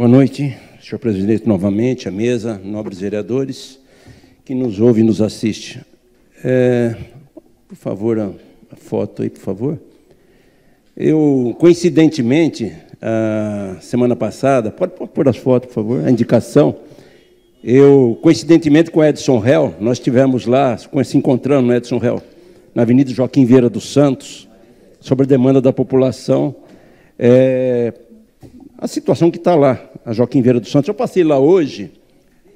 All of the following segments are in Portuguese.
Boa noite, senhor presidente, novamente, à mesa, nobres vereadores, que nos ouve e nos assiste. É, por favor, a, a, foto aí, por favor. Eu, coincidentemente, a semana passada, pode, pôr as fotos, por favor, a indicação. Eu, coincidentemente, com Edson Hell, nós tivemos lá, se encontrando no Edson Hell, na Avenida Joaquim Vieira dos Santos, sobre a demanda da população é, a situação que está lá, a Joaquim Vieira dos Santos. Eu passei lá hoje,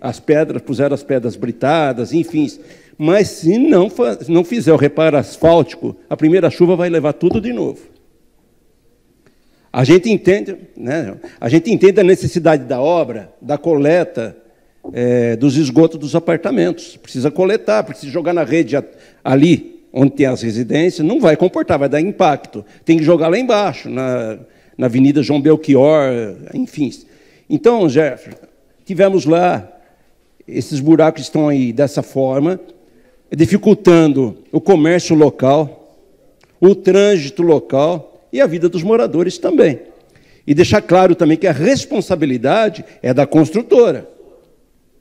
as pedras, puseram as pedras britadas, enfim. Mas se não, não fizer o reparo asfáltico, a primeira chuva vai levar tudo de novo. A gente entende, né? a, gente entende a necessidade da obra, da coleta é, dos esgotos dos apartamentos. Precisa coletar, precisa jogar na rede ali onde tem as residências, não vai comportar, vai dar impacto. Tem que jogar lá embaixo, na, na Avenida João Belchior, enfim. Então, Jefferson, tivemos lá, esses buracos estão aí dessa forma, dificultando o comércio local, o trânsito local e a vida dos moradores também. E deixar claro também que a responsabilidade é da construtora.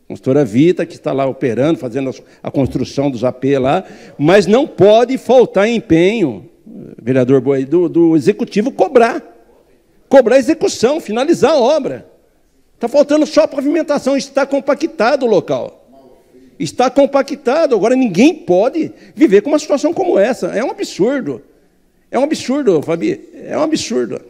A construtora Vita, que está lá operando, fazendo a construção dos AP lá, mas não pode faltar empenho, vereador Boi, do, do executivo cobrar cobrar execução, finalizar a obra. Está faltando só pavimentação, está compactado o local. Está compactado, agora ninguém pode viver com uma situação como essa. É um absurdo. É um absurdo, Fabi, é um absurdo.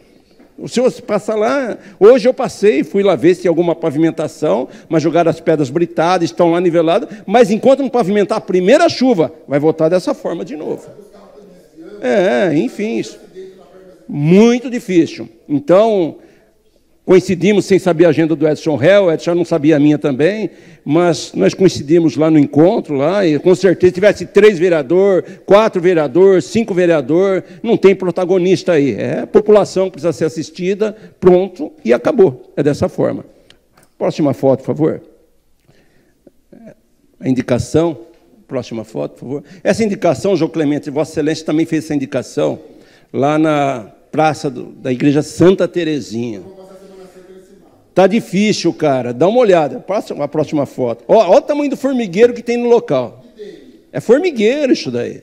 O senhor passa lá, hoje eu passei, fui lá ver se alguma pavimentação, mas jogaram as pedras britadas, estão lá niveladas, mas enquanto não pavimentar a primeira chuva, vai voltar dessa forma de novo. É, é enfim, isso muito difícil. Então, coincidimos sem saber a agenda do Edson Hell, o Edson não sabia a minha também, mas nós coincidimos lá no encontro, lá, e com certeza tivesse três vereador, quatro vereador, cinco vereador, não tem protagonista aí. É a população precisa ser assistida, pronto, e acabou. É dessa forma. Próxima foto, por favor. A indicação. Próxima foto, por favor. Essa indicação, João Clemente, Vossa Excelência também fez essa indicação lá na praça do, da Igreja Santa Terezinha. Tá difícil, cara. Dá uma olhada. Passa a próxima foto. Ó, ó o tamanho do formigueiro que tem no local. É formigueiro isso daí.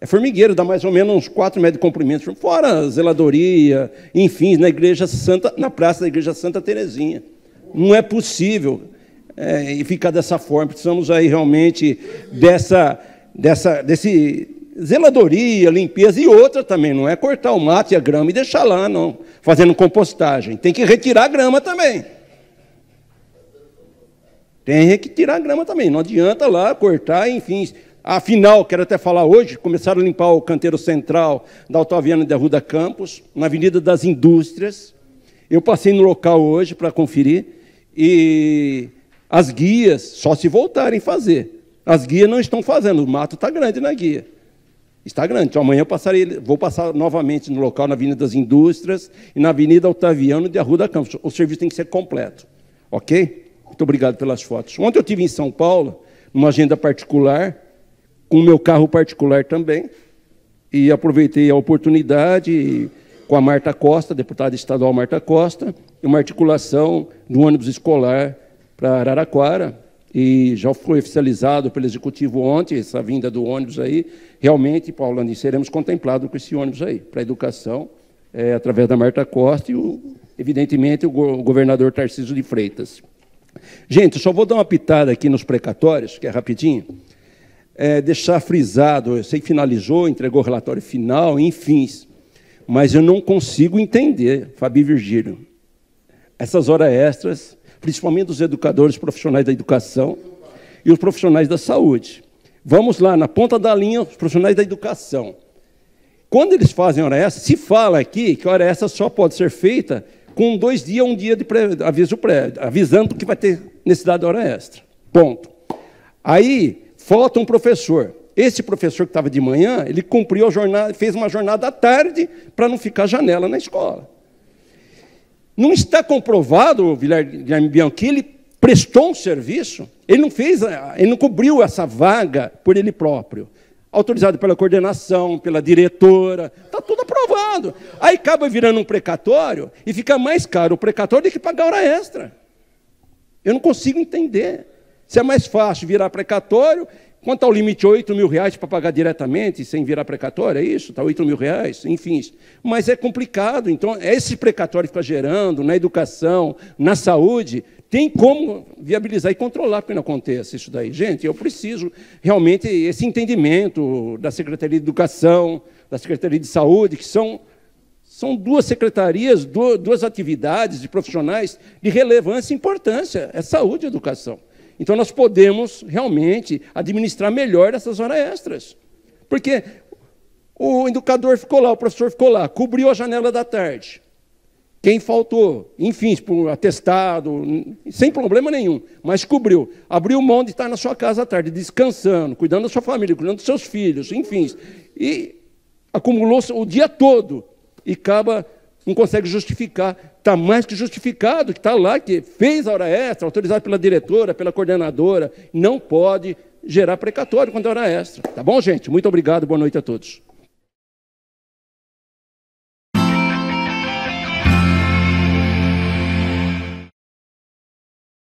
É formigueiro, dá mais ou menos uns 4 metros de comprimento. Fora zeladoria, enfim, na igreja Santa, na praça da igreja Santa Terezinha. Não é possível é, ficar dessa forma. Precisamos aí realmente dessa, dessa, desse zeladoria, limpeza, e outra também, não é cortar o mato e a grama e deixar lá, não, fazendo compostagem. Tem que retirar a grama também. Tem que tirar a grama também, não adianta lá cortar, enfim. Afinal, quero até falar hoje, começaram a limpar o canteiro central da Altaviana de Arruda Campos, na Avenida das Indústrias. Eu passei no local hoje para conferir e as guias, só se voltarem a fazer. As guias não estão fazendo, o mato está grande na guia está grande. Então, amanhã eu passarei, vou passar novamente no local, na Avenida das Indústrias e na Avenida Otaviano de Arruda Campos. O serviço tem que ser completo, ok? Muito obrigado pelas fotos. Ontem eu tive em São Paulo, numa agenda particular, com o meu carro particular também, e aproveitei a oportunidade com a Marta Costa, deputada estadual Marta Costa, e uma articulação de um ônibus escolar para Araraquara, e já foi oficializado pelo Executivo ontem, essa vinda do ônibus aí. Realmente, Paulo Paulani, seremos contemplados com esse ônibus aí, para a educação, é, através da Marta Costa e, o, evidentemente, o, go o governador Tarcísio de Freitas. Gente, só vou dar uma pitada aqui nos precatórios, que é rapidinho. É, deixar frisado, eu sei que finalizou, entregou o relatório final, enfim, mas eu não consigo entender, Fabi Virgílio, essas horas extras principalmente os educadores profissionais da educação e os profissionais da saúde. Vamos lá, na ponta da linha, os profissionais da educação. Quando eles fazem hora extra, se fala aqui que hora extra só pode ser feita com dois dias, um dia de pré, aviso prévio, avisando que vai ter necessidade de hora extra. Ponto. Aí falta um professor. Esse professor que estava de manhã, ele cumpriu a jornada, fez uma jornada à tarde para não ficar janela na escola. Não está comprovado, Guilherme Bianchi, ele prestou um serviço, ele não fez, ele não cobriu essa vaga por ele próprio. Autorizado pela coordenação, pela diretora, está tudo aprovado. Aí acaba virando um precatório e fica mais caro o precatório do que pagar hora extra. Eu não consigo entender. Se é mais fácil virar precatório Quanto ao limite, 8 mil reais para pagar diretamente, sem virar precatório, é isso? Está 8 mil reais, enfim. Mas é complicado, então, esse precatório fica tá gerando na educação, na saúde, tem como viabilizar e controlar para que não aconteça isso daí. Gente, eu preciso realmente esse entendimento da Secretaria de Educação, da Secretaria de Saúde, que são, são duas secretarias, duas atividades de profissionais de relevância e importância, é saúde e educação. Então nós podemos realmente administrar melhor essas horas extras. Porque o educador ficou lá, o professor ficou lá, cobriu a janela da tarde. Quem faltou, enfim, por atestado, sem problema nenhum, mas cobriu. Abriu mão de estar na sua casa à tarde, descansando, cuidando da sua família, cuidando dos seus filhos, enfim. E acumulou o dia todo e acaba não consegue justificar. Está mais que justificado, que está lá, que fez a hora extra, autorizado pela diretora, pela coordenadora, não pode gerar precatório quando é hora extra. Tá bom, gente? Muito obrigado, boa noite a todos.